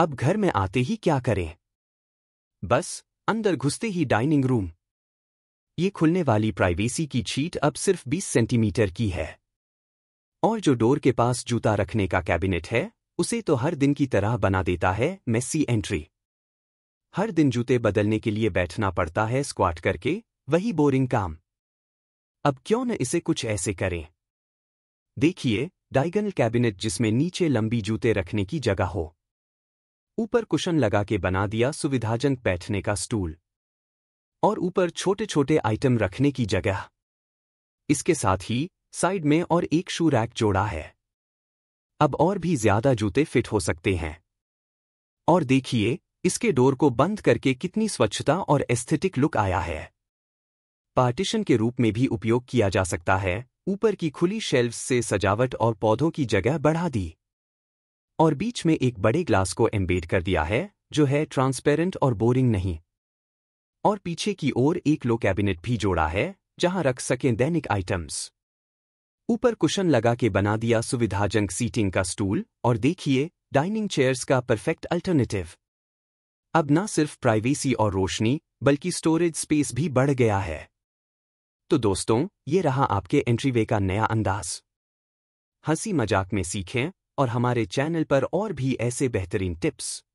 अब घर में आते ही क्या करें बस अंदर घुसते ही डाइनिंग रूम ये खुलने वाली प्राइवेसी की छीट अब सिर्फ 20 सेंटीमीटर की है और जो डोर के पास जूता रखने का कैबिनेट है उसे तो हर दिन की तरह बना देता है मेसी एंट्री हर दिन जूते बदलने के लिए बैठना पड़ता है स्क्वाट करके वही बोरिंग काम अब क्यों न इसे कुछ ऐसे करें देखिए डायगनल कैबिनेट जिसमें नीचे लंबी जूते रखने की जगह हो ऊपर कुशन लगा के बना दिया सुविधाजनक बैठने का स्टूल और ऊपर छोटे छोटे आइटम रखने की जगह इसके साथ ही साइड में और एक शू रैक जोड़ा है अब और भी ज्यादा जूते फिट हो सकते हैं और देखिए इसके डोर को बंद करके कितनी स्वच्छता और एस्थेटिक लुक आया है पार्टीशन के रूप में भी उपयोग किया जा सकता है ऊपर की खुली शेल्व्स से सजावट और पौधों की जगह बढ़ा दी और बीच में एक बड़े ग्लास को एम्बेड कर दिया है जो है ट्रांसपेरेंट और बोरिंग नहीं और पीछे की ओर एक लो कैबिनेट भी जोड़ा है जहां रख सकें दैनिक आइटम्स ऊपर कुशन लगा के बना दिया सुविधाजनक सीटिंग का स्टूल और देखिए डाइनिंग चेयर्स का परफेक्ट अल्टरनेटिव अब ना सिर्फ प्राइवेसी और रोशनी बल्कि स्टोरेज स्पेस भी बढ़ गया है तो दोस्तों ये रहा आपके एंट्रीवे का नया अंदाज हंसी मजाक में सीखें और हमारे चैनल पर और भी ऐसे बेहतरीन टिप्स